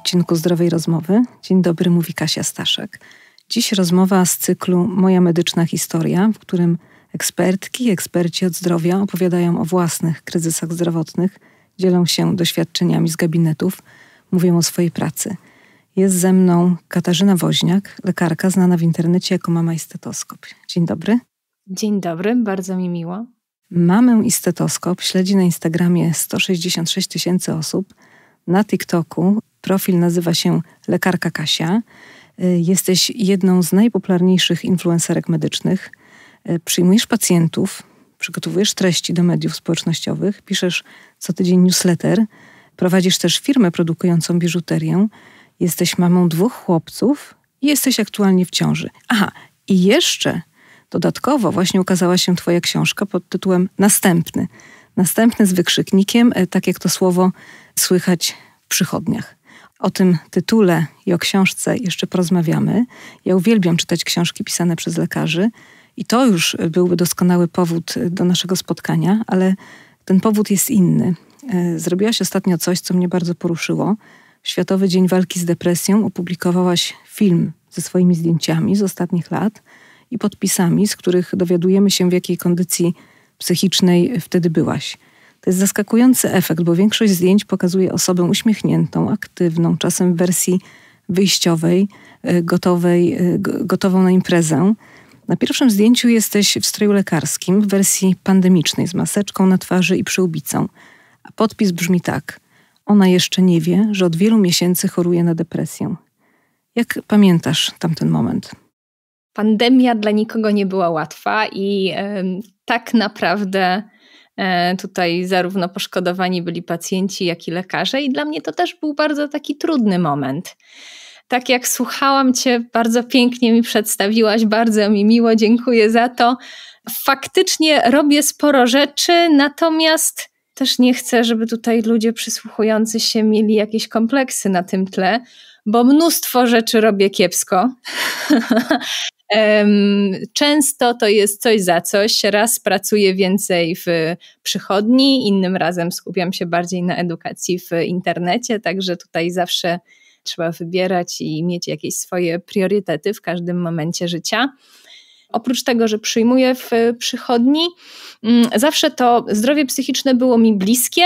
odcinku Zdrowej Rozmowy. Dzień dobry, mówi Kasia Staszek. Dziś rozmowa z cyklu Moja medyczna historia, w którym ekspertki, i eksperci od zdrowia opowiadają o własnych kryzysach zdrowotnych, dzielą się doświadczeniami z gabinetów, mówią o swojej pracy. Jest ze mną Katarzyna Woźniak, lekarka znana w internecie jako mama i stetoskop. Dzień dobry. Dzień dobry, bardzo mi miło. Mamę i stetoskop śledzi na Instagramie 166 tysięcy osób, na TikToku Profil nazywa się Lekarka Kasia. Y, jesteś jedną z najpopularniejszych influencerek medycznych. Y, przyjmujesz pacjentów, przygotowujesz treści do mediów społecznościowych, piszesz co tydzień newsletter, prowadzisz też firmę produkującą biżuterię, jesteś mamą dwóch chłopców i jesteś aktualnie w ciąży. Aha, i jeszcze dodatkowo właśnie ukazała się Twoja książka pod tytułem Następny. Następny z wykrzyknikiem, e, tak jak to słowo słychać w przychodniach. O tym tytule i o książce jeszcze porozmawiamy. Ja uwielbiam czytać książki pisane przez lekarzy i to już byłby doskonały powód do naszego spotkania, ale ten powód jest inny. E, zrobiłaś ostatnio coś, co mnie bardzo poruszyło. Światowy Dzień Walki z Depresją opublikowałaś film ze swoimi zdjęciami z ostatnich lat i podpisami, z których dowiadujemy się, w jakiej kondycji psychicznej wtedy byłaś. To jest zaskakujący efekt, bo większość zdjęć pokazuje osobę uśmiechniętą, aktywną, czasem w wersji wyjściowej, e, gotowej, e, gotową na imprezę. Na pierwszym zdjęciu jesteś w stroju lekarskim w wersji pandemicznej z maseczką na twarzy i przyłbicą. A podpis brzmi tak: Ona jeszcze nie wie, że od wielu miesięcy choruje na depresję. Jak pamiętasz tamten moment? Pandemia dla nikogo nie była łatwa i yy, tak naprawdę E, tutaj zarówno poszkodowani byli pacjenci, jak i lekarze, i dla mnie to też był bardzo taki trudny moment. Tak jak słuchałam Cię, bardzo pięknie mi przedstawiłaś, bardzo mi miło, dziękuję za to. Faktycznie robię sporo rzeczy, natomiast też nie chcę, żeby tutaj ludzie przysłuchujący się mieli jakieś kompleksy na tym tle, bo mnóstwo rzeczy robię kiepsko. Często to jest coś za coś. Raz pracuję więcej w przychodni, innym razem skupiam się bardziej na edukacji w internecie, także tutaj zawsze trzeba wybierać i mieć jakieś swoje priorytety w każdym momencie życia. Oprócz tego, że przyjmuję w przychodni, mm, zawsze to zdrowie psychiczne było mi bliskie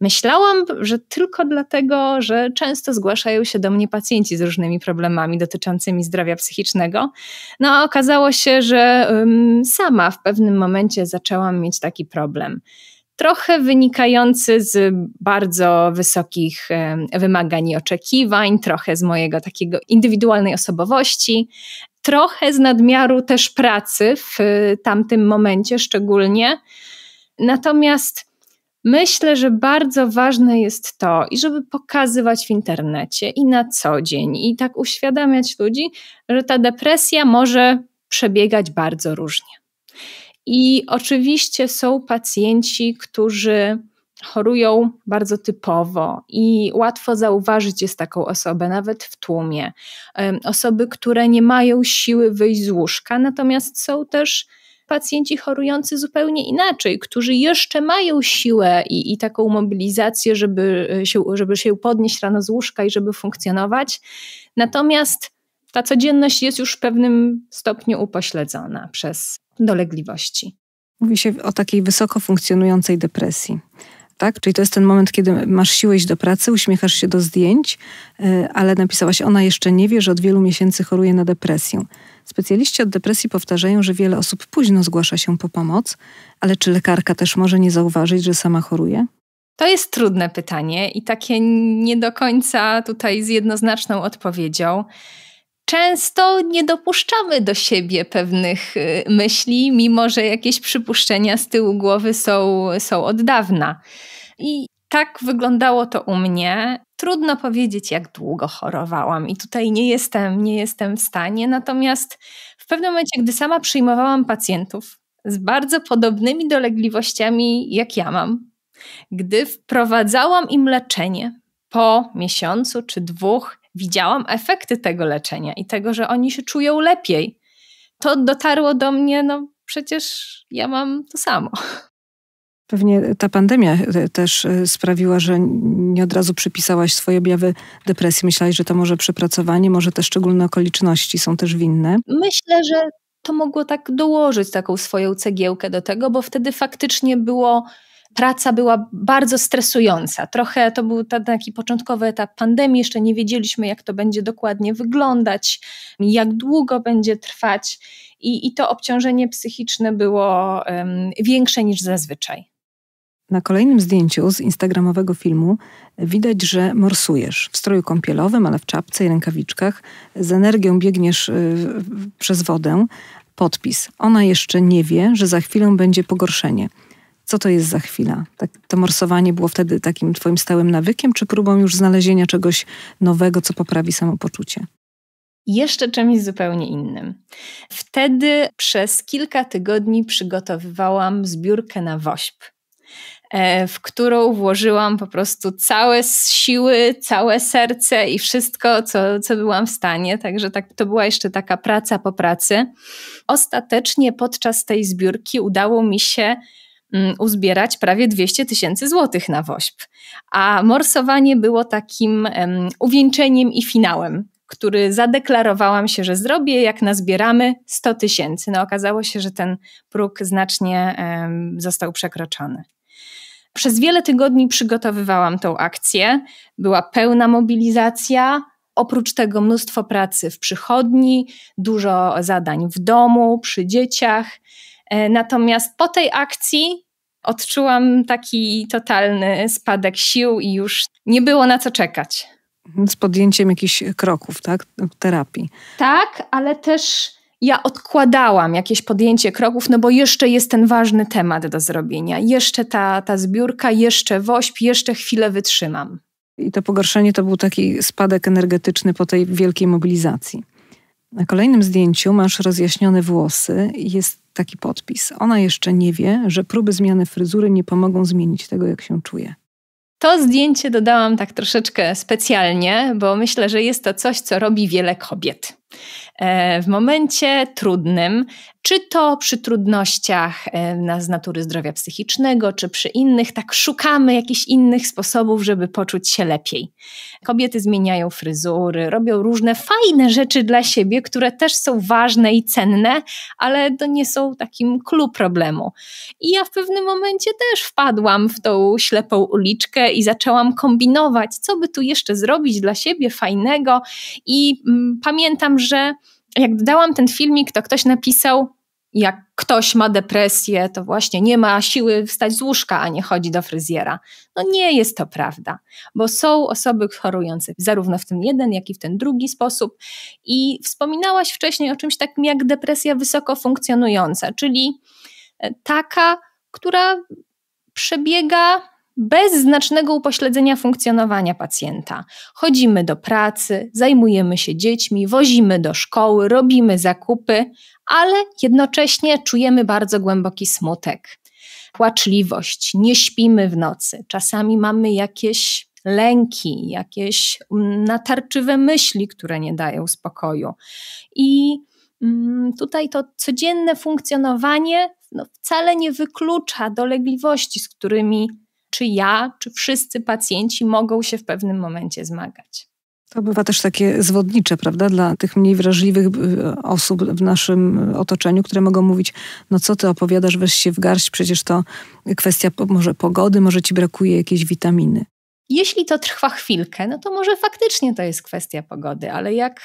Myślałam, że tylko dlatego, że często zgłaszają się do mnie pacjenci z różnymi problemami dotyczącymi zdrowia psychicznego. No a okazało się, że um, sama w pewnym momencie zaczęłam mieć taki problem. Trochę wynikający z bardzo wysokich um, wymagań i oczekiwań, trochę z mojego takiego indywidualnej osobowości, trochę z nadmiaru też pracy w y, tamtym momencie szczególnie. Natomiast Myślę, że bardzo ważne jest to, i żeby pokazywać w internecie i na co dzień, i tak uświadamiać ludzi, że ta depresja może przebiegać bardzo różnie. I oczywiście są pacjenci, którzy chorują bardzo typowo i łatwo zauważyć jest taką osobę, nawet w tłumie. Osoby, które nie mają siły wyjść z łóżka, natomiast są też pacjenci chorujący zupełnie inaczej, którzy jeszcze mają siłę i, i taką mobilizację, żeby e, się, żeby się podnieść rano z łóżka i żeby funkcjonować. Natomiast ta codzienność jest już w pewnym stopniu upośledzona przez dolegliwości. Mówi się o takiej wysoko funkcjonującej depresji tak? Czyli to jest ten moment, kiedy masz siłę iść do pracy, uśmiechasz się do zdjęć, e, ale napisałaś, ona jeszcze nie wie, że od wielu miesięcy choruje na depresję. Specjaliści od depresji powtarzają, że wiele osób późno zgłasza się po pomoc, ale czy lekarka też może nie zauważyć, że sama choruje? To jest trudne pytanie i takie nie do końca tutaj z jednoznaczną odpowiedzią często nie dopuszczamy do siebie pewnych y, myśli, mimo że jakieś przypuszczenia z tyłu głowy są, są od dawna. I tak wyglądało to u mnie. Trudno powiedzieć, jak długo chorowałam, i tutaj nie jestem, nie jestem w stanie. Natomiast w pewnym momencie, gdy sama przyjmowałam pacjentów z bardzo podobnymi dolegliwościami, jak ja mam, gdy wprowadzałam im leczenie po miesiącu czy dwóch, widziałam efekty tego leczenia i tego, że oni się czują lepiej. To dotarło do mnie, no przecież ja mam to samo. Pewnie ta pandemia e, też e, sprawiła, że nie od razu przypisałaś swoje objawy depresji. Myślałaś, że to może przepracowanie, może te szczególne okoliczności są też winne? Myślę, że to mogło tak dołożyć taką swoją cegiełkę do tego, bo wtedy faktycznie było praca była bardzo stresująca. Trochę to był taki początkowy etap pandemii, jeszcze nie wiedzieliśmy, jak to będzie dokładnie wyglądać, jak długo będzie trwać, i, i to obciążenie psychiczne było um, większe niż zazwyczaj. Na kolejnym zdjęciu z instagramowego filmu widać, że morsujesz w stroju kąpielowym, ale w czapce i rękawiczkach. Z energią biegniesz yy, przez wodę. Podpis. Ona jeszcze nie wie, że za chwilę będzie pogorszenie co to jest za chwila. Tak, to morsowanie było wtedy takim twoim stałym nawykiem, czy próbą już znalezienia czegoś nowego, co poprawi samopoczucie? jeszcze czymś zupełnie innym. Wtedy przez kilka tygodni przygotowywałam zbiórkę na WOŚP, e, w którą włożyłam po prostu całe siły, całe serce i wszystko, co, co byłam w stanie. Także tak, to była jeszcze taka praca po pracy. Ostatecznie podczas tej zbiórki udało mi się Mm, uzbierać prawie 200 tysięcy złotych na WOŚP. A morsowanie było takim um, uwieńczeniem i finałem, który zadeklarowałam się, że zrobię, jak nazbieramy 100 tysięcy. No okazało się, że ten próg znacznie um, został przekroczony. Przez wiele tygodni przygotowywałam tą akcję. Była pełna mobilizacja, Oprócz tego mnóstwo pracy w przychodni, dużo zadań w domu, przy dzieciach. E, natomiast po tej akcji odczułam taki totalny spadek sił i już nie było na co czekać. Z podjęciem jakichś kroków, tak? Terapii. Tak, ale też ja odkładałam jakieś podjęcie kroków, no bo jeszcze jest ten ważny temat do zrobienia. Jeszcze ta, ta zbiórka, jeszcze WOŚP, jeszcze chwilę wytrzymam. I to pogorszenie to był taki spadek energetyczny po tej wielkiej mobilizacji. Na kolejnym zdjęciu masz rozjaśnione włosy. Jest taki podpis. Ona jeszcze nie wie, że próby zmiany fryzury nie pomogą zmienić tego, jak się czuje. To zdjęcie dodałam tak troszeczkę specjalnie, bo myślę, że jest to coś, co robi wiele kobiet. E, w momencie trudnym, czy to przy trudnościach e, z natury zdrowia psychicznego, czy przy innych, tak szukamy jakichś innych sposobów, żeby poczuć się lepiej. Kobiety zmieniają fryzury, robią różne fajne rzeczy dla siebie, które też są ważne i cenne, ale to nie są takim clue problemu. I ja w pewnym momencie też wpadłam w tą ślepą uliczkę i zaczęłam kombinować, co by tu jeszcze zrobić dla siebie fajnego. I mm, pamiętam, że jak dodałam ten filmik, to ktoś napisał, jak ktoś ma depresję, to właśnie nie ma siły wstać z łóżka, a nie chodzi do fryzjera. No nie jest to prawda, bo są osoby chorujące zarówno w ten jeden, jak i w ten drugi sposób. I wspominałaś wcześniej o czymś takim jak depresja wysoko funkcjonująca, czyli e, taka, która przebiega bez znacznego upośledzenia funkcjonowania pacjenta. Chodzimy do pracy, zajmujemy się dziećmi, wozimy do szkoły, robimy zakupy, ale jednocześnie czujemy bardzo głęboki smutek, płaczliwość, nie śpimy w nocy, czasami mamy jakieś lęki, jakieś mm, natarczywe myśli, które nie dają spokoju. I mm, tutaj to codzienne funkcjonowanie no, wcale nie wyklucza dolegliwości, z którymi czy ja, czy wszyscy pacjenci mogą się w pewnym momencie zmagać. To bywa też takie zwodnicze, prawda, dla tych mniej wrażliwych y, osób w naszym otoczeniu, które mogą mówić, no co ty opowiadasz, weź się w garść, przecież to kwestia może pogody, może ci brakuje jakiejś witaminy. Jeśli to trwa chwilkę, no to może faktycznie to jest kwestia pogody, ale jak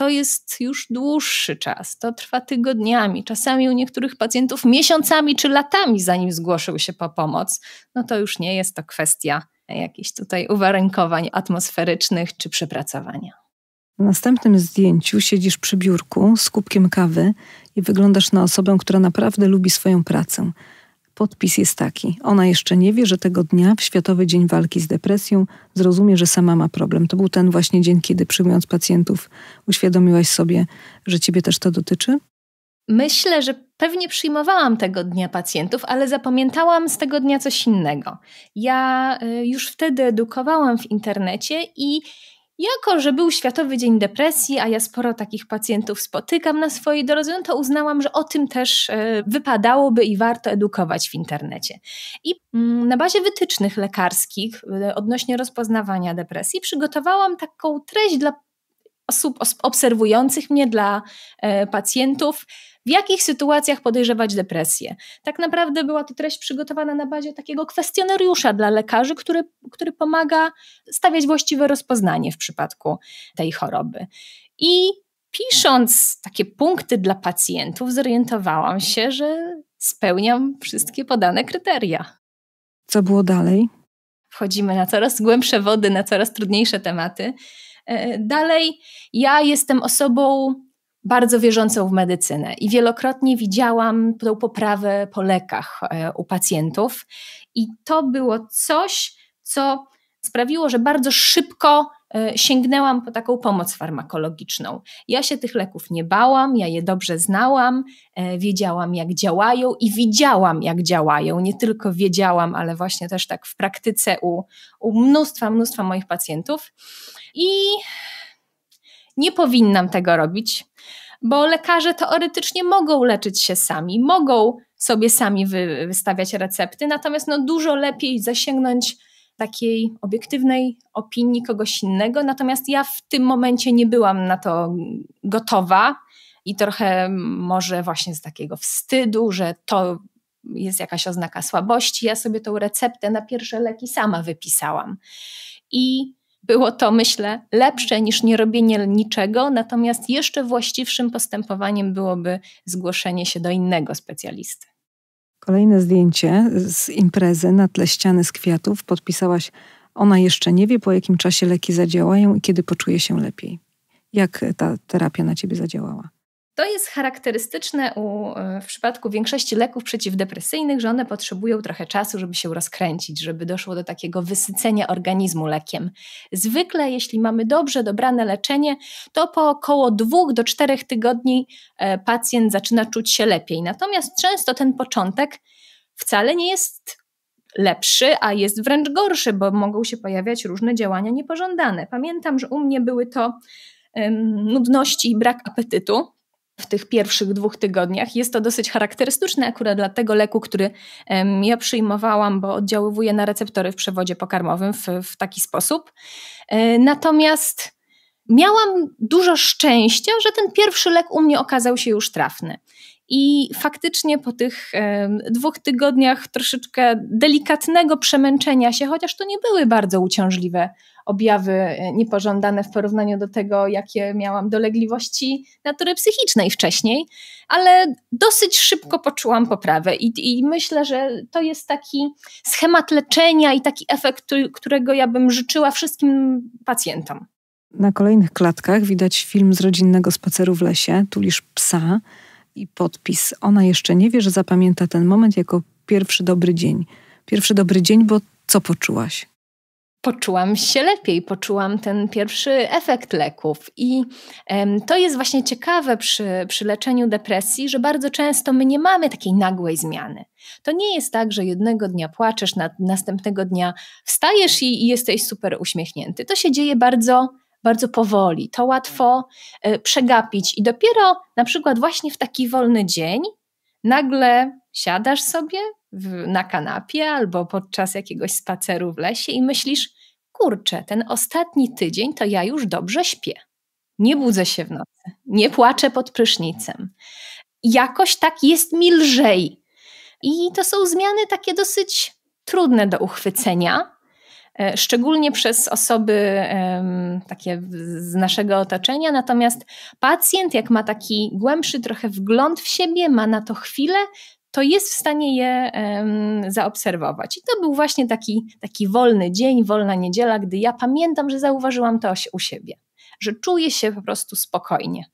to jest już dłuższy czas, to trwa tygodniami, czasami u niektórych pacjentów miesiącami czy latami, zanim zgłoszył się po pomoc, no to już nie jest to kwestia jakichś tutaj uwarunkowań atmosferycznych czy przepracowania. Na następnym zdjęciu siedzisz przy biurku z kubkiem kawy i wyglądasz na osobę, która naprawdę lubi swoją pracę. Podpis jest taki. Ona jeszcze nie wie, że tego dnia, w Światowy Dzień Walki z Depresją, zrozumie, że sama ma problem. To był ten właśnie dzień, kiedy przyjmując pacjentów, uświadomiłaś sobie, że ciebie też to dotyczy? Myślę, że pewnie przyjmowałam tego dnia pacjentów, ale zapamiętałam z tego dnia coś innego. Ja y, już wtedy edukowałam w internecie i jako, że był Światowy Dzień Depresji, a ja sporo takich pacjentów spotykam na swojej drodze, no to uznałam, że o tym też e, wypadałoby i warto edukować w internecie. I mm, na bazie wytycznych lekarskich e, odnośnie rozpoznawania depresji przygotowałam taką treść dla osób obserwujących mnie, dla e, pacjentów, w jakich sytuacjach podejrzewać depresję. Tak naprawdę była to treść przygotowana na bazie takiego kwestionariusza dla lekarzy, który, który pomaga stawiać właściwe rozpoznanie w przypadku tej choroby. I pisząc takie punkty dla pacjentów, zorientowałam się, że spełniam wszystkie podane kryteria. Co było dalej? Wchodzimy na coraz głębsze wody, na coraz trudniejsze tematy. E, dalej. Ja jestem osobą bardzo wierzącą w medycynę i wielokrotnie widziałam tą poprawę po lekach e, u pacjentów, i to było coś, co sprawiło, że bardzo szybko E, sięgnęłam po taką pomoc farmakologiczną. Ja się tych leków nie bałam, ja je dobrze znałam, e, wiedziałam jak działają i widziałam jak działają. Nie tylko wiedziałam, ale właśnie też tak w praktyce u, u mnóstwa, mnóstwa moich pacjentów. I nie powinnam tego robić, bo lekarze teoretycznie mogą leczyć się sami, mogą sobie sami wy, wystawiać recepty, natomiast no dużo lepiej zasięgnąć takiej obiektywnej opinii kogoś innego. Natomiast ja w tym momencie nie byłam na to gotowa i trochę może właśnie z takiego wstydu, że to jest jakaś oznaka słabości. Ja sobie tą receptę na pierwsze leki sama wypisałam. I było to, myślę, lepsze niż nie robienie niczego, natomiast jeszcze właściwszym postępowaniem byłoby zgłoszenie się do innego specjalisty. Kolejne zdjęcie z imprezy na tle ściany z kwiatów podpisałaś ona jeszcze nie wie, po jakim czasie leki zadziałają i kiedy poczuje się lepiej. Jak ta terapia na ciebie zadziałała? To jest charakterystyczne u, e, w przypadku większości leków przeciwdepresyjnych, że one potrzebują trochę czasu, żeby się rozkręcić, żeby doszło do takiego wysycenia organizmu lekiem. Zwykle, jeśli mamy dobrze dobrane leczenie, to po około dwóch do czterech tygodni e, pacjent zaczyna czuć się lepiej. Natomiast często ten początek wcale nie jest lepszy, a jest wręcz gorszy, bo mogą się pojawiać różne działania niepożądane. Pamiętam, że u mnie były to nudności i brak apetytu w tych pierwszych dwóch tygodniach. Jest to dosyć charakterystyczne akurat dla tego leku, który ja przyjmowałam, bo oddziaływuje na receptory w przewodzie pokarmowym w, w taki sposób. E, natomiast miałam dużo szczęścia, że ten pierwszy lek u mnie okazał się już trafny. I faktycznie po tych dwóch tygodniach troszeczkę delikatnego przemęczenia się, chociaż to nie były bardzo uciążliwe objawy e, niepożądane w porównaniu do tego, jakie miałam dolegliwości natury psychicznej wcześniej, ale dosyć szybko poczułam poprawę i, i myślę, że to jest taki schemat leczenia i taki efekt, którego ja bym życzyła wszystkim pacjentom. Na kolejnych klatkach widać film z rodzinnego spaceru w lesie, tulisz psa i podpis. Ona jeszcze nie wie, że zapamięta ten moment jako pierwszy dobry dzień. Pierwszy dobry dzień, bo co poczułaś? Poczułam się lepiej, poczułam ten pierwszy efekt leków. I to jest właśnie ciekawe przy, przy leczeniu depresji, że bardzo często my nie mamy takiej nagłej zmiany. To nie jest tak, że jednego dnia płaczesz, następnego dnia wstajesz i, i jesteś super uśmiechnięty. To się dzieje bardzo bardzo powoli. To łatwo e, przegapić i dopiero na przykład właśnie w taki wolny dzień nagle siadasz sobie w, na kanapie albo podczas jakiegoś spaceru w lesie i myślisz, kurczę, ten ostatni tydzień to ja już dobrze śpię. Nie budzę się w nocy, nie płaczę pod prysznicem. Jakoś tak jest mi lżej. I to są zmiany takie dosyć trudne do uchwycenia, E, szczególnie przez osoby takie z naszego otoczenia. Natomiast pacjent, jak ma taki głębszy trochę wgląd w siebie, ma na to chwilę, to jest w stanie je zaobserwować. I to był właśnie taki, taki wolny dzień, wolna niedziela, gdy ja pamiętam, że zauważyłam to u siebie, że czuję się po prostu spokojnie.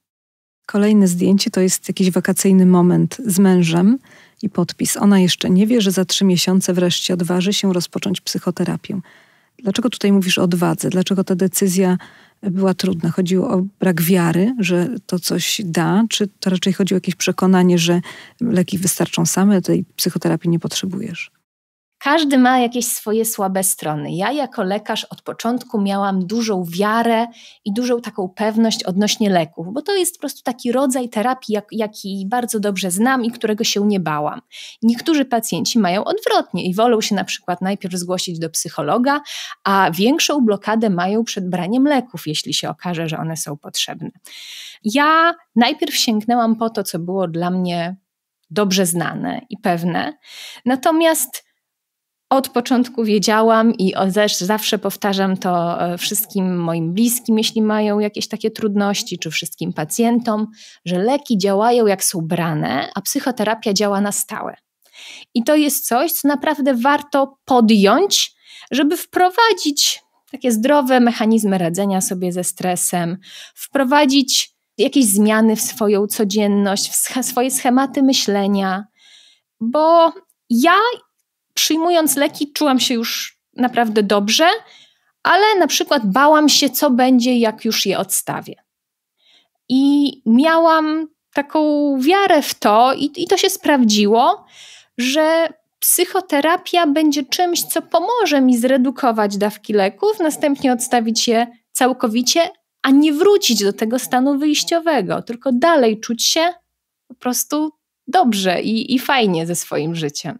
Kolejne zdjęcie to jest jakiś wakacyjny moment z mężem i podpis. Ona jeszcze nie wie, że za trzy miesiące wreszcie odważy się rozpocząć psychoterapię. Dlaczego tutaj mówisz o odwadze? Dlaczego ta decyzja była trudna? Chodziło o brak wiary, że to coś da, czy to raczej chodziło o jakieś przekonanie, że leki wystarczą same, tej psychoterapii nie potrzebujesz? Każdy ma jakieś swoje słabe strony. Ja jako lekarz od początku miałam dużą wiarę i dużą taką pewność odnośnie leków, bo to jest po prostu taki rodzaj terapii, jak, jaki bardzo dobrze znam i którego się nie bałam. Niektórzy pacjenci mają odwrotnie i wolą się na przykład najpierw zgłosić do psychologa, a większą blokadę mają przed braniem leków, jeśli się okaże, że one są potrzebne. Ja najpierw sięgnęłam po to, co było dla mnie dobrze znane i pewne. Natomiast od początku wiedziałam i zawsze powtarzam to e, wszystkim moim bliskim, jeśli mają jakieś takie trudności, czy wszystkim pacjentom, że leki działają jak są brane, a psychoterapia działa na stałe. I to jest coś, co naprawdę warto podjąć, żeby wprowadzić takie zdrowe mechanizmy radzenia sobie ze stresem, wprowadzić jakieś zmiany w swoją codzienność, w swoje schematy myślenia, bo ja przyjmując leki czułam się już naprawdę dobrze, ale na przykład bałam się, co będzie, jak już je odstawię. I miałam taką wiarę w to, i, i to się sprawdziło, że psychoterapia będzie czymś, co pomoże mi zredukować dawki leków, następnie odstawić je całkowicie, a nie wrócić do tego stanu wyjściowego, tylko dalej czuć się po prostu dobrze i, i fajnie ze swoim życiem.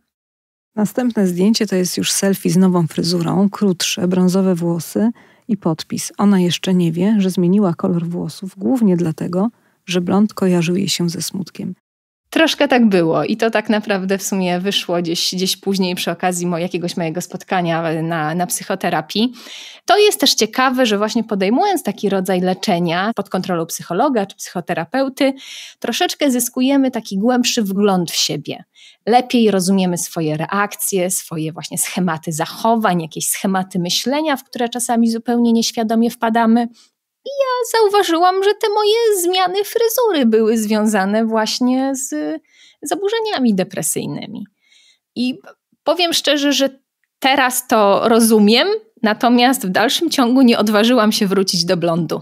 Następne zdjęcie to jest już selfie z nową fryzurą, krótsze, brązowe włosy i podpis. Ona jeszcze nie wie, że zmieniła kolor włosów, głównie dlatego, że blond kojarzył jej się ze smutkiem troszkę tak było i to tak naprawdę w sumie wyszło gdzieś, gdzieś później przy okazji mo jakiegoś mojego spotkania na, na psychoterapii. To jest też ciekawe, że właśnie podejmując taki rodzaj leczenia pod kontrolą psychologa czy psychoterapeuty, troszeczkę zyskujemy taki głębszy wgląd w siebie. Lepiej rozumiemy swoje reakcje, swoje właśnie schematy zachowań, jakieś schematy myślenia, w które czasami zupełnie nieświadomie wpadamy. I ja zauważyłam, że te moje zmiany fryzury były związane właśnie z y, zaburzeniami depresyjnymi. I powiem szczerze, że teraz to rozumiem, natomiast w dalszym ciągu nie odważyłam się wrócić do blondu.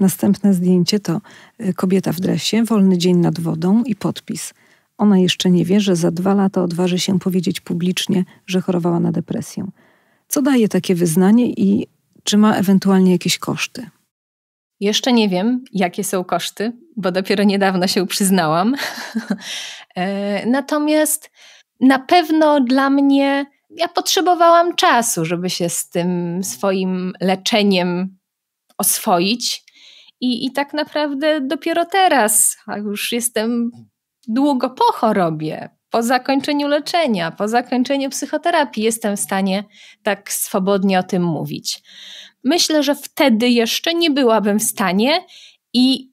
Następne zdjęcie to y, kobieta w dresie, wolny dzień nad wodą i podpis. Ona jeszcze nie wie, że za dwa lata odważy się powiedzieć publicznie, że chorowała na depresję. Co daje takie wyznanie i czy ma ewentualnie jakieś koszty? Jeszcze nie wiem, jakie są koszty, bo dopiero niedawno się przyznałam. E, natomiast na pewno dla mnie, ja potrzebowałam czasu, żeby się z tym swoim leczeniem oswoić. I, i tak naprawdę dopiero teraz, a już jestem długo po chorobie, po zakończeniu leczenia, po zakończeniu psychoterapii, jestem w stanie tak swobodnie o tym mówić myślę, że wtedy jeszcze nie byłabym w stanie i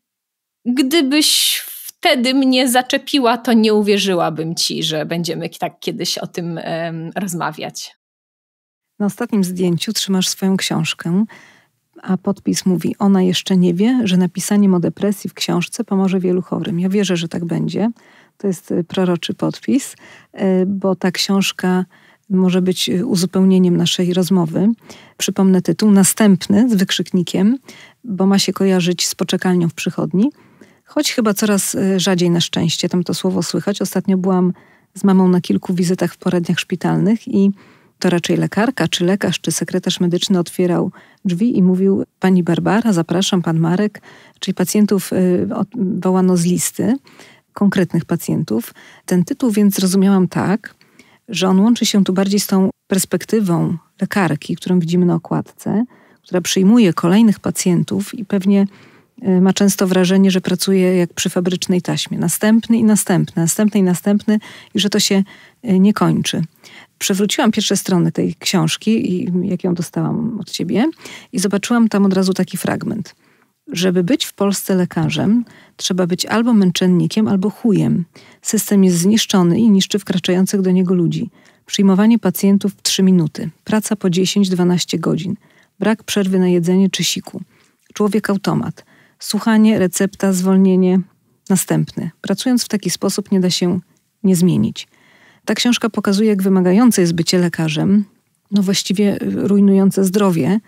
gdybyś wtedy mnie zaczepiła, to nie uwierzyłabym ci, że będziemy tak kiedyś o tym rozmawiać. Na ostatnim zdjęciu trzymasz swoją książkę, a podpis mówi: Ona jeszcze nie wie, że napisaniem o depresji w książce pomoże wielu chorym. Ja wierzę, że tak będzie. To jest y, proroczy podpis, y, bo ta książka może być y, uzupełnieniem naszej rozmowy. Przypomnę tytuł, następny z wykrzyknikiem, bo ma się kojarzyć z poczekalnią w przychodni. Choć chyba coraz y, rzadziej na szczęście tam to słowo słychać. Ostatnio byłam z mamą na kilku wizytach w poradniach szpitalnych i to raczej lekarka, czy lekarz, czy sekretarz medyczny otwierał drzwi i mówił: Pani Barbara, zapraszam, pan Marek. Czyli pacjentów y, wołano z listy, konkretnych pacjentów. Ten tytuł więc zrozumiałam tak, że on łączy się tu bardziej z tą perspektywą lekarki, którą widzimy na okładce, która przyjmuje kolejnych pacjentów i pewnie e, ma często wrażenie, że pracuje jak przy fabrycznej taśmie. Następny i następny, następny i następny i że to się e, nie kończy. Przewróciłam pierwsze strony tej książki, jak ją dostałam od ciebie i zobaczyłam tam od razu taki fragment – żeby być w Polsce lekarzem, trzeba być albo męczennikiem, albo chujem. System jest zniszczony i niszczy wkraczających do niego ludzi. Przyjmowanie pacjentów w 3 minuty, praca po 10-12 godzin, brak przerwy na jedzenie czy siku. Człowiek automat, słuchanie, recepta, zwolnienie, następny. Pracując w taki sposób nie da się nie zmienić. Ta książka pokazuje, jak wymagające jest bycie lekarzem, no właściwie y, rujnujące zdrowie,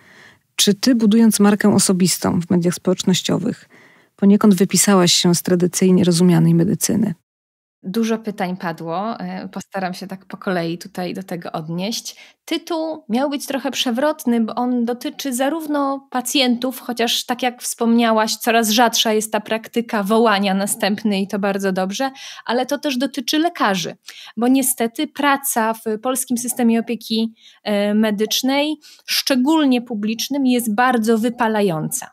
czy ty, budując markę osobistą w mediach społecznościowych, poniekąd wypisałaś się z tradycyjnie rozumianej medycyny? Dużo pytań padło, e, postaram się tak po kolei tutaj do tego odnieść. Tytuł miał być trochę przewrotny, bo on dotyczy zarówno pacjentów, chociaż tak jak wspomniałaś, coraz rzadsza jest ta praktyka wołania następny i to bardzo dobrze, ale to też dotyczy lekarzy, bo niestety praca w polskim systemie opieki e, medycznej, szczególnie publicznym, jest bardzo wypalająca.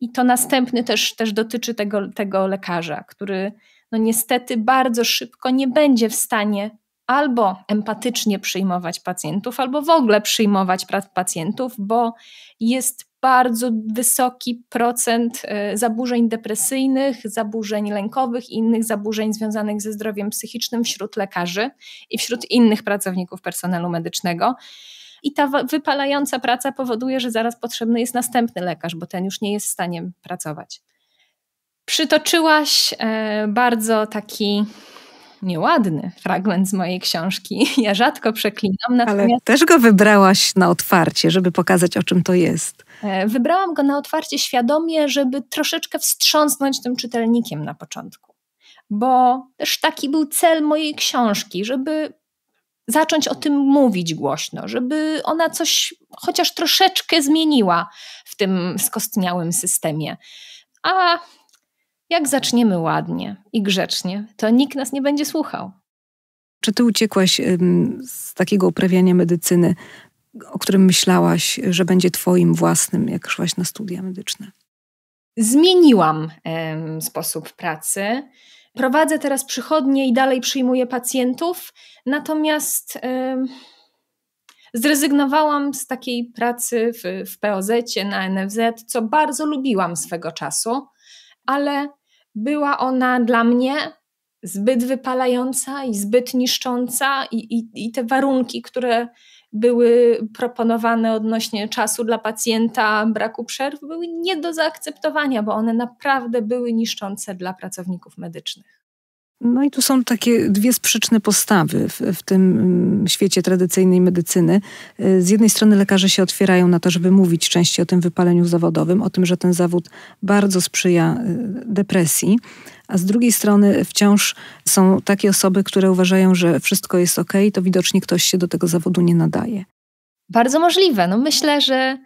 I to następny też, też dotyczy tego, tego lekarza, który no niestety bardzo szybko nie będzie w stanie albo empatycznie przyjmować pacjentów, albo w ogóle przyjmować pacjentów, bo jest bardzo wysoki procent e, zaburzeń depresyjnych, zaburzeń lękowych i innych zaburzeń związanych ze zdrowiem psychicznym wśród lekarzy i wśród innych pracowników personelu medycznego. I ta wypalająca praca powoduje, że zaraz potrzebny jest następny lekarz, bo ten już nie jest w stanie pracować. Przytoczyłaś e, bardzo taki nieładny fragment z mojej książki. Ja rzadko przeklinam. Natomiast... Ale też go wybrałaś na otwarcie, żeby pokazać, o czym to jest. E, wybrałam go na otwarcie świadomie, żeby troszeczkę wstrząsnąć tym czytelnikiem na początku. Bo też taki był cel mojej książki, żeby zacząć o tym mówić głośno, żeby ona coś chociaż troszeczkę zmieniła w tym skostniałym systemie. A jak zaczniemy ładnie i grzecznie, to nikt nas nie będzie słuchał. Czy ty uciekłaś z takiego uprawiania medycyny, o którym myślałaś, że będzie twoim własnym, jak szłaś na studia medyczne? Zmieniłam sposób pracy. Prowadzę teraz przychodnie i dalej przyjmuję pacjentów, natomiast zrezygnowałam z takiej pracy w, w POZ, na NFZ, co bardzo lubiłam swego czasu, ale była ona dla mnie zbyt wypalająca i zbyt niszcząca, i, i, i te warunki, które były proponowane odnośnie czasu dla pacjenta, braku przerw, były nie do zaakceptowania, bo one naprawdę były niszczące dla pracowników medycznych. No i tu są takie dwie sprzeczne postawy w, w, tym mm, świecie tradycyjnej medycyny. Y, z jednej strony lekarze się otwierają na to, żeby mówić częściej o tym wypaleniu zawodowym, o tym, że ten zawód bardzo sprzyja y, depresji, a z drugiej strony wciąż są takie osoby, które uważają, że wszystko jest ok, to widocznie ktoś się do tego zawodu nie nadaje. Bardzo możliwe. No myślę, że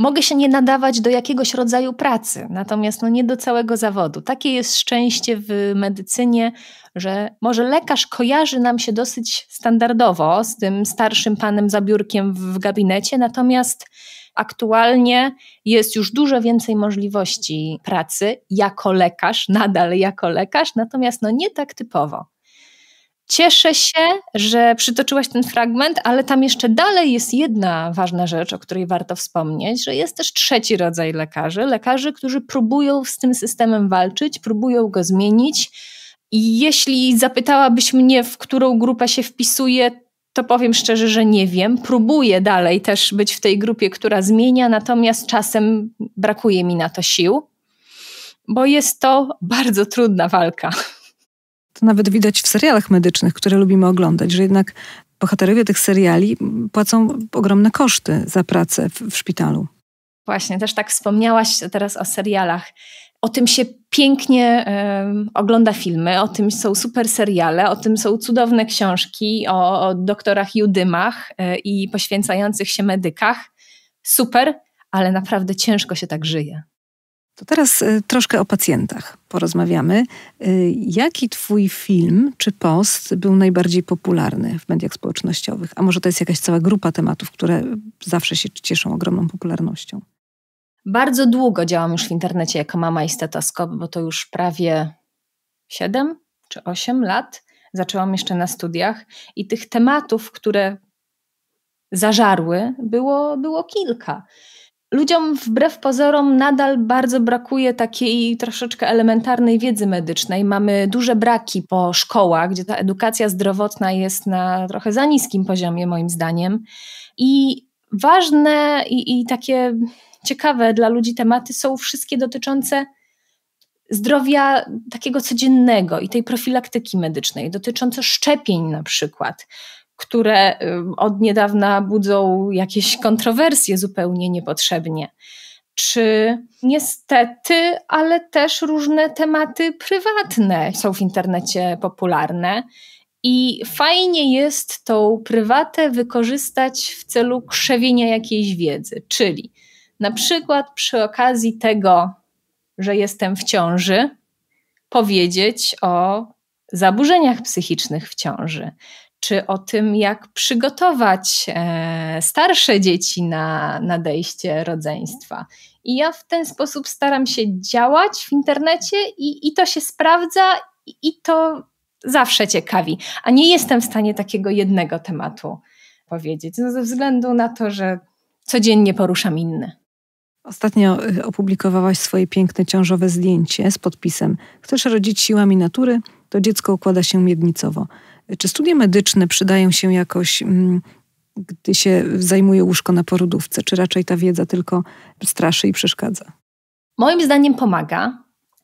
Mogę się nie nadawać do jakiegoś rodzaju pracy, natomiast no nie do całego zawodu. Takie jest szczęście w medycynie, że może lekarz kojarzy nam się dosyć standardowo z tym starszym panem za biurkiem w gabinecie, natomiast aktualnie jest już dużo więcej możliwości pracy jako lekarz, nadal jako lekarz, natomiast no nie tak typowo. Cieszę się, że przytoczyłaś ten fragment, ale tam jeszcze dalej jest jedna ważna rzecz, o której warto wspomnieć, że jest też trzeci rodzaj lekarzy, lekarzy, którzy próbują z tym systemem walczyć, próbują go zmienić. I jeśli zapytałabyś mnie, w którą grupę się wpisuje, to powiem szczerze, że nie wiem. Próbuję dalej też być w tej grupie, która zmienia, natomiast czasem brakuje mi na to sił, bo jest to bardzo trudna walka. To nawet widać w serialach medycznych, które lubimy oglądać, że jednak bohaterowie tych seriali płacą ogromne koszty za pracę w, w szpitalu. Właśnie, też tak wspomniałaś teraz o serialach. O tym się pięknie y, ogląda filmy, o tym są super seriale, o tym są cudowne książki o, o doktorach Judymach y, i poświęcających się medykach. Super, ale naprawdę ciężko się tak żyje. To teraz y, troszkę o pacjentach porozmawiamy. Y, jaki twój film czy post był najbardziej popularny w mediach społecznościowych? A może to jest jakaś cała grupa tematów, które zawsze się cieszą ogromną popularnością? Bardzo długo działam już w internecie jako mama i stetoskop, bo to już prawie 7 czy 8 lat. Zaczęłam jeszcze na studiach i tych tematów, które zażarły, było, było kilka ludziom wbrew pozorom nadal bardzo brakuje takiej troszeczkę elementarnej wiedzy medycznej. Mamy duże braki po szkołach, gdzie ta edukacja zdrowotna jest na trochę za niskim poziomie, moim zdaniem. I ważne i, i takie ciekawe dla ludzi tematy są wszystkie dotyczące zdrowia takiego codziennego i tej profilaktyki medycznej, dotyczące szczepień na przykład, które od niedawna budzą jakieś kontrowersje zupełnie niepotrzebnie. Czy niestety, ale też różne tematy prywatne są w internecie popularne. I fajnie jest tą prywatę wykorzystać w celu krzewienia jakiejś wiedzy, czyli na przykład przy okazji tego, że jestem w ciąży, powiedzieć o zaburzeniach psychicznych w ciąży, czy o tym, jak przygotować e, starsze dzieci na nadejście rodzeństwa. I ja w ten sposób staram się działać w internecie i, i to się sprawdza, i, i to zawsze ciekawi, a nie jestem w stanie takiego jednego tematu powiedzieć, no ze względu na to, że codziennie poruszam inny. Ostatnio y, opublikowałaś swoje piękne ciążowe zdjęcie z podpisem Chcesz rodzić siłami natury? To dziecko układa się miednicowo. Czy studia medyczne przydają się jakoś, mm, gdy się zajmuje łóżko na porodówce, czy raczej ta wiedza tylko straszy i przeszkadza? Moim zdaniem pomaga.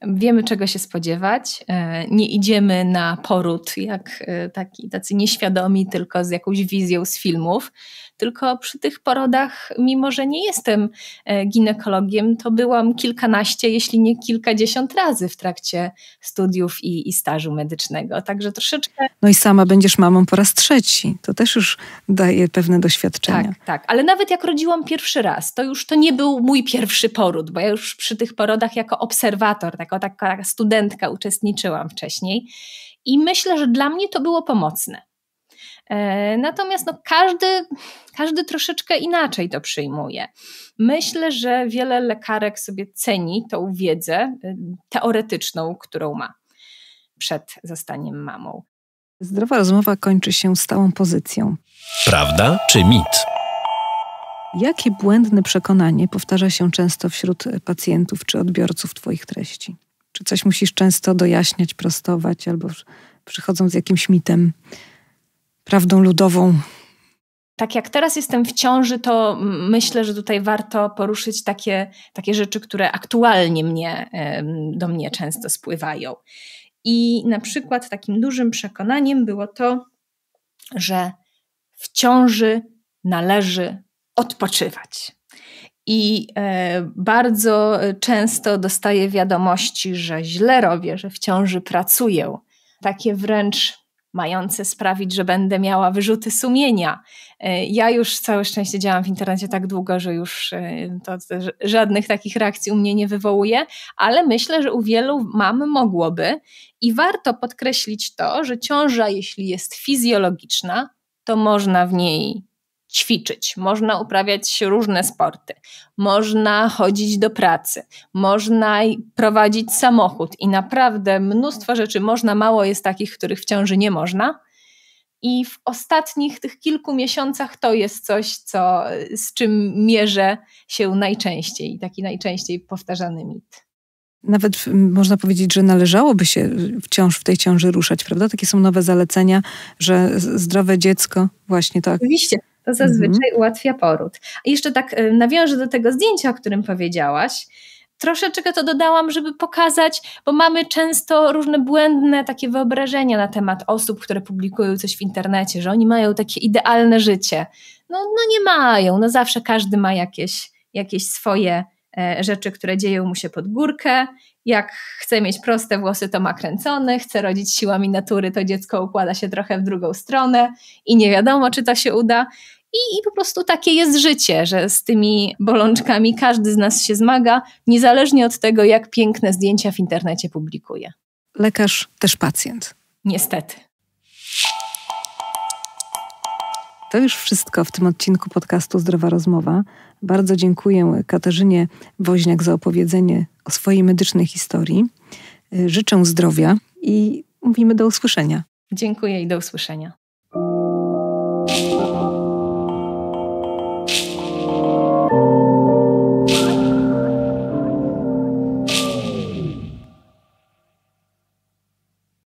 Wiemy, czego się spodziewać. E, nie idziemy na poród jak e, taki, tacy nieświadomi, tylko z jakąś wizją z filmów. Tylko przy tych porodach, mimo że nie jestem e, ginekologiem, to byłam kilkanaście, jeśli nie kilkadziesiąt razy w trakcie studiów i, i stażu medycznego. Także troszeczkę. No i sama będziesz mamą po raz trzeci. To też już daje pewne doświadczenia. Tak, tak. Ale nawet jak rodziłam pierwszy raz, to już to nie był mój pierwszy poród, bo ja już przy tych porodach jako obserwator, jako taka studentka uczestniczyłam wcześniej. I myślę, że dla mnie to było pomocne. E, natomiast no, każdy, każdy troszeczkę inaczej to przyjmuje. Myślę, że wiele lekarek sobie ceni tą wiedzę y, teoretyczną, którą ma przed zastaniem mamą. Zdrowa rozmowa kończy się stałą pozycją. Prawda czy mit? Jakie błędne przekonanie powtarza się często wśród pacjentów czy odbiorców Twoich treści? Czy coś musisz często dojaśniać, prostować, albo przychodzą z jakimś mitem? prawdą ludową. Tak jak teraz jestem w ciąży, to myślę, że tutaj warto poruszyć takie, takie rzeczy, które aktualnie mnie, do mnie często spływają. I na przykład takim dużym przekonaniem było to, że w ciąży należy odpoczywać. I e, bardzo często dostaję wiadomości, że źle robię, że w ciąży pracuję. Takie wręcz mające sprawić, że będę miała wyrzuty sumienia. E, ja już całe szczęście działam w internecie tak długo, że już e, to, żadnych takich reakcji u mnie nie wywołuje, ale myślę, że u wielu mam mogłoby i warto podkreślić to, że ciąża, jeśli jest fizjologiczna, to można w niej ćwiczyć, można uprawiać różne sporty, można chodzić do pracy, można prowadzić samochód i naprawdę mnóstwo rzeczy można, mało jest takich, których w ciąży nie można. I w ostatnich tych kilku miesiącach to jest coś, co, z czym mierzę się najczęściej, taki najczęściej powtarzany mit. Nawet można powiedzieć, że należałoby się wciąż w tej ciąży ruszać, prawda? Takie są nowe zalecenia, że zdrowe dziecko, właśnie tak. Oczywiście. To zazwyczaj mhm. ułatwia poród. I jeszcze tak y, nawiążę do tego zdjęcia, o którym powiedziałaś troszeczkę to dodałam, żeby pokazać, bo mamy często różne błędne takie wyobrażenia na temat osób, które publikują coś w internecie, że oni mają takie idealne życie. No, no nie mają, no zawsze każdy ma jakieś, jakieś swoje E, rzeczy, które dzieją mu się pod górkę. Jak chce mieć proste włosy, to ma kręcone, chce rodzić siłami natury, to dziecko układa się trochę w drugą stronę i nie wiadomo, czy to się uda. I, I, po prostu takie jest życie, że z tymi bolączkami każdy z nas się zmaga, niezależnie od tego, jak piękne zdjęcia w internecie publikuje. Lekarz też pacjent. Niestety. To już wszystko w tym odcinku podcastu Zdrowa Rozmowa. Bardzo dziękuję Katarzynie Woźniak za opowiedzenie o swojej medycznej historii. Życzę zdrowia i mówimy do usłyszenia. Dziękuję i do usłyszenia.